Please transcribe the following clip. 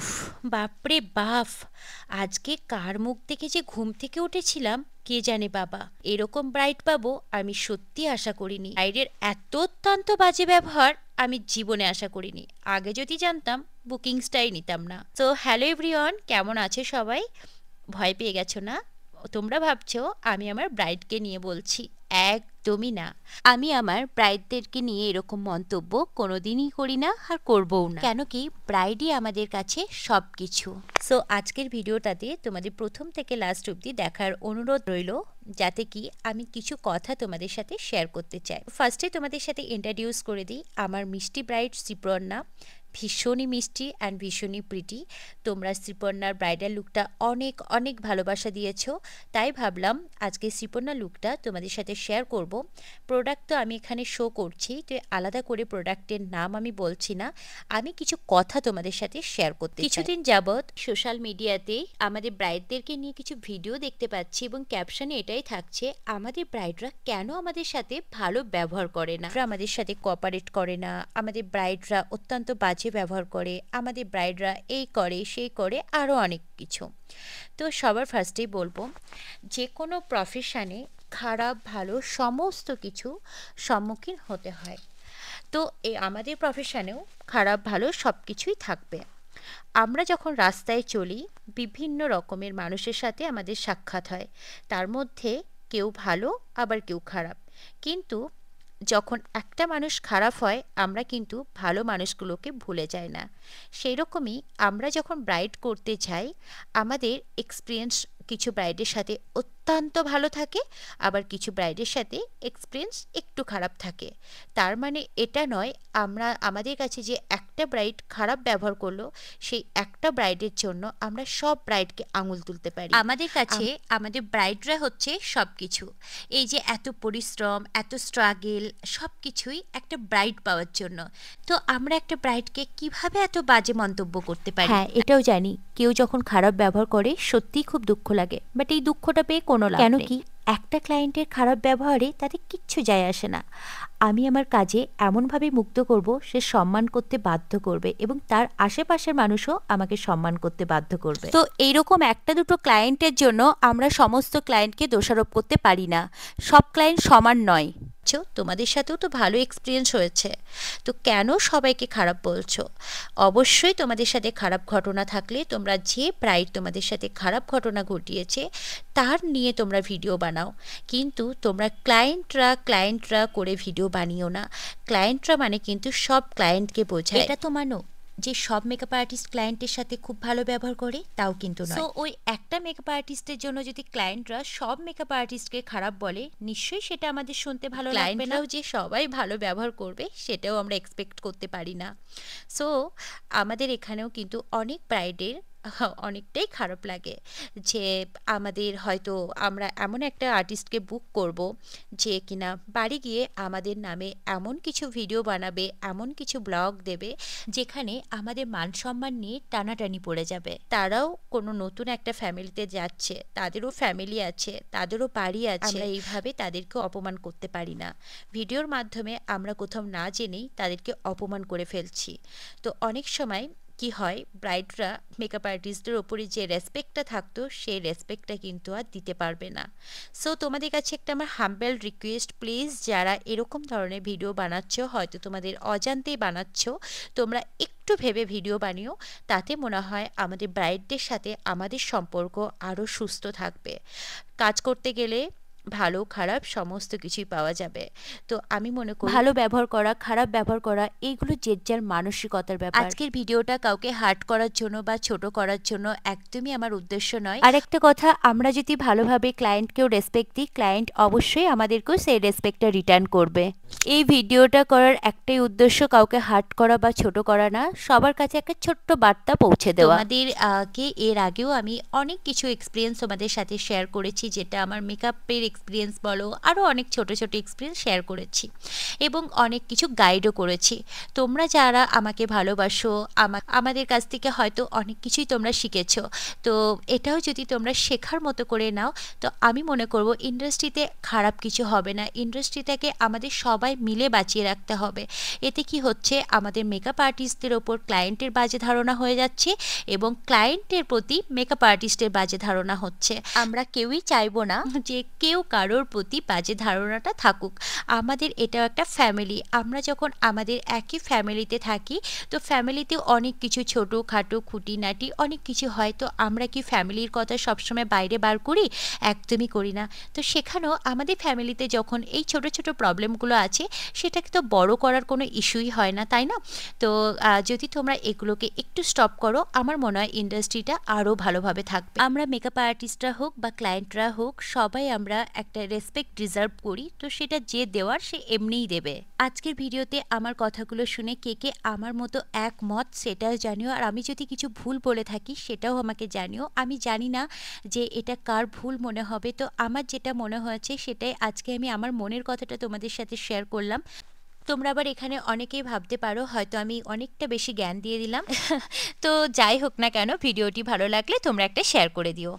উফ বাপরে বাফ আজকে কার মুখ দেখে যে ঘুম থেকে উঠেছিলাম কে জানে বাবা এরকম ব্রাইট পাবো আমি সত্যি আশা করিনি ব্রাইডের এত অত্যন্ত বাজে ব্যবহার আমি জীবনে আশা করিনি আগে যদি জানতাম বুকিংসটাই নিতাম না তো হ্যালো এভরিওয়ান কেমন আছে সবাই ভয় পেয়ে গেছো না তোমরা ভাবছো আমি আমার ব্রাইডকে নিয়ে বলছি একদমই না আমি আমার ব্রাইডদেরকে নিয়ে এরকম মন্তব্য কোনোদিনই করি না আর করবও না কেন কি ব্রাইডই আমাদের কাছে সব কিছু সো আজকের ভিডিওটাতে তোমাদের প্রথম থেকে লাস্ট অব্দি দেখার অনুরোধ রইল যাতে কি আমি কিছু কথা তোমাদের সাথে শেয়ার করতে চাই ফার্স্টে তোমাদের সাথে ইন্ট্রাডিউস করে দিই আমার মিষ্টি ব্রাইড নাম ভীষণই মিষ্টি অ্যান্ড ভীষণই প্রিটি তোমরা শ্রীপর্ণার ব্রাইডাল লুকটা অনেক অনেক ভালোবাসা দিয়েছ তাই ভাবলাম আজকে শ্রীপর্ণার লুকটা তোমাদের সাথে শেয়ার করব প্রোডাক্ট তো আমি এখানে শো করছি তো আলাদা করে প্রোডাক্টের নাম আমি বলছি না আমি কিছু কথা তোমাদের সাথে শেয়ার করতে কিছুদিন যাবৎ সোশ্যাল মিডিয়াতে আমাদের ব্রাইডদেরকে নিয়ে কিছু ভিডিও দেখতে পাচ্ছি এবং ক্যাপশনে এটাই থাকছে আমাদের ব্রাইডরা কেন আমাদের সাথে ভালো ব্যবহার করে না আমাদের সাথে কোঅপারেট করে না আমাদের ব্রাইডরা অত্যন্ত বাজে কাজে ব্যবহার করে আমাদের ব্রাইডরা এই করে সেই করে আরও অনেক কিছু তো সবার ফার্স্টেই বলবো যে কোনো প্রফেশানে খারাপ ভালো সমস্ত কিছু সম্মুখীন হতে হয় তো এই আমাদের প্রফেশানেও খারাপ ভালো সব কিছুই থাকবে আমরা যখন রাস্তায় চলি বিভিন্ন রকমের মানুষের সাথে আমাদের সাক্ষাৎ হয় তার মধ্যে কেউ ভালো আবার কেউ খারাপ কিন্তু যখন একটা মানুষ খারাপ হয় আমরা কিন্তু ভালো মানুষগুলোকে ভুলে যাই না সেই রকমই আমরা যখন ব্রাইড করতে যাই আমাদের এক্সপিরিয়েন্স কিছু ব্রাইডের সাথে অত্যন্ত ভালো থাকে আবার কিছু ব্রাইডের সাথে এক্সপিরিয়েন্স একটু খারাপ থাকে তার মানে এটা নয় আমরা আমাদের কাছে যে একটা ব্রাইড খারাপ ব্যবহার করলো সেই একটা ব্রাইডের জন্য আমরা সব ব্রাইডকে আঙুল তুলতে পারি আমাদের কাছে আমাদের ব্রাইডরা হচ্ছে সব কিছু এই যে এত পরিশ্রম এত স্ট্রাগেল সব কিছুই একটা ব্রাইড পাওয়ার জন্য তো আমরা একটা ব্রাইডকে কিভাবে এত বাজে মন্তব্য করতে পারি হ্যাঁ এটাও জানি কেউ যখন খারাপ ব্যবহার করে সত্যিই খুব দুঃখ লাগে বাট এই দুঃখটা পেয়ে কোনো লাভ কেন কি একটা ক্লায়েন্টের খারাপ ব্যবহারে তাতে কিচ্ছু যায় আসে না আমি আমার কাজে এমনভাবে মুক্ত করব সে সম্মান করতে বাধ্য করবে এবং তার আশেপাশের মানুষও আমাকে সম্মান করতে বাধ্য করবে তো এইরকম একটা দুটো ক্লায়েন্টের জন্য আমরা সমস্ত ক্লায়েন্টকে দোষারোপ করতে পারি না সব ক্লায়েন্ট সমান নয় যাচ্ছ তোমাদের সাথেও তো ভালো এক্সপিরিয়েন্স হয়েছে তো কেন সবাইকে খারাপ বলছো অবশ্যই তোমাদের সাথে খারাপ ঘটনা থাকলে তোমরা যে প্রাইড তোমাদের সাথে খারাপ ঘটনা ঘটিয়েছে তার নিয়ে তোমরা ভিডিও বানাও কিন্তু তোমরা ক্লায়েন্টরা ক্লায়েন্টরা করে ভিডিও বানিও না ক্লায়েন্টরা মানে কিন্তু সব ক্লায়েন্টকে বোঝায় এটা তো মানো যে সব মেকআপ আর্টিস্ট ক্লায়েন্টের সাথে খুব ভালো ব্যবহার করে তাও কিন্তু নয় সো ওই একটা মেকআপ আর্টিস্টের জন্য যদি ক্লায়েন্টরা সব মেকআপ আর্টিস্টকে খারাপ বলে নিশ্চয়ই সেটা আমাদের শুনতে ভালো লাগবে না যে সবাই ভালো ব্যবহার করবে সেটাও আমরা এক্সপেক্ট করতে পারি না সো আমাদের এখানেও কিন্তু অনেক ব্রাইডের অনেকটাই খারাপ লাগে যে আমাদের হয়তো আমরা এমন একটা আর্টিস্টকে বুক করব যে কিনা বাড়ি গিয়ে আমাদের নামে এমন কিছু ভিডিও বানাবে এমন কিছু ব্লগ দেবে যেখানে আমাদের মান সম্মান নিয়ে টানাটানি পড়ে যাবে তারাও কোনো নতুন একটা ফ্যামিলিতে যাচ্ছে তাদেরও ফ্যামিলি আছে তাদেরও বাড়ি আছে আমরা এইভাবে তাদেরকে অপমান করতে পারি না ভিডিওর মাধ্যমে আমরা কোথাও না জেনেই তাদেরকে অপমান করে ফেলছি তো অনেক সময় কি হয় ব্রাইডরা মেকআপ আর্টিস্টদের ওপরে যে রেসপেক্টটা থাকতো সেই রেসপেক্টটা কিন্তু আর দিতে পারবে না সো তোমাদের কাছে একটা আমার হাম্বেল রিকোয়েস্ট প্লিজ যারা এরকম ধরনের ভিডিও বানাচ্ছ হয়তো তোমাদের অজান্তেই বানাচ্ছ তোমরা একটু ভেবে ভিডিও বানিও তাতে মনে হয় আমাদের ব্রাইডদের সাথে আমাদের সম্পর্ক আরও সুস্থ থাকবে কাজ করতে গেলে ভালো খারাপ সমস্ত কিছুই পাওয়া যাবে তো আমি মনে করি ভালো ব্যবহার করা খারাপ ব্যবহার করা এইগুলো যে যার মানসিকতার ব্যাপার আজকের ভিডিওটা কাউকে হার্ট করার জন্য বা ছোট করার জন্য একদমই আমার উদ্দেশ্য নয় আর একটা কথা আমরা যদি ভালোভাবে ক্লায়েন্টকেও রেসপেক্ট দিই ক্লায়েন্ট অবশ্যই আমাদেরকেও সেই রেসপেক্টটা রিটার্ন করবে এই ভিডিওটা করার একটাই উদ্দেশ্য কাউকে হার্ট করা বা ছোট করা না সবার কাছে একটা ছোট্ট বার্তা পৌঁছে দেওয়া আমাদের কে এর আগেও আমি অনেক কিছু এক্সপিরিয়েন্স তোমাদের সাথে শেয়ার করেছি যেটা আমার মেকআপের এক্সপিরিয়েন্স বলো আরও অনেক ছোট ছোট এক্সপিরিয়েন্স শেয়ার করেছি এবং অনেক কিছু গাইডও করেছি তোমরা যারা আমাকে ভালোবাসো আমা আমাদের কাছ থেকে হয়তো অনেক কিছুই তোমরা শিখেছ তো এটাও যদি তোমরা শেখার মতো করে নাও তো আমি মনে করব ইন্ডাস্ট্রিতে খারাপ কিছু হবে না ইন্ডাস্ট্রিটাকে আমাদের সবাই মিলে বাঁচিয়ে রাখতে হবে এতে কি হচ্ছে আমাদের মেকআপ আর্টিস্টদের ওপর ক্লায়েন্টের বাজে ধারণা হয়ে যাচ্ছে এবং ক্লায়েন্টের প্রতি মেকআপ আর্টিস্টের বাজে ধারণা হচ্ছে আমরা কেউই চাইবো না যে কেউ কারোর প্রতি বাজে ধারণাটা থাকুক আমাদের এটাও একটা ফ্যামিলি আমরা যখন আমাদের একই ফ্যামিলিতে থাকি তো ফ্যামিলিতে অনেক কিছু ছোটো খাটো খুঁটিনাটি অনেক কিছু হয় তো আমরা কি ফ্যামিলির কথা সবসময় বাইরে বার করি একদমই করি না তো সেখানেও আমাদের ফ্যামিলিতে যখন এই ছোট ছোট প্রবলেমগুলো আছে সেটাকে তো বড় করার কোনো ইস্যুই হয় না তাই না তো যদি তোমরা এগুলোকে একটু স্টপ করো আমার মনে হয় ইন্ডাস্ট্রিটা আরও ভালোভাবে থাকবে আমরা মেকআপ আর্টিস্টরা হোক বা ক্লায়েন্টরা হোক সবাই আমরা একটা রেসপেক্ট ডিজার্ভ করি তো সেটা যে দেওয়ার সে এমনিই দেবে আজকের ভিডিওতে আমার কথাগুলো শুনে কে কে আমার মতো এক মত সেটাও জানিও আর আমি যদি কিছু ভুল বলে থাকি সেটাও আমাকে জানিও আমি জানি না যে এটা কার ভুল মনে হবে তো আমার যেটা মনে হয়েছে সেটাই আজকে আমি আমার মনের কথাটা তোমাদের সাথে শেয়ার করলাম তোমরা আবার এখানে অনেকেই ভাবতে পারো হয়তো আমি অনেকটা বেশি জ্ঞান দিয়ে দিলাম তো যাই হোক না কেন ভিডিওটি ভালো লাগলে তোমরা একটা শেয়ার করে দিও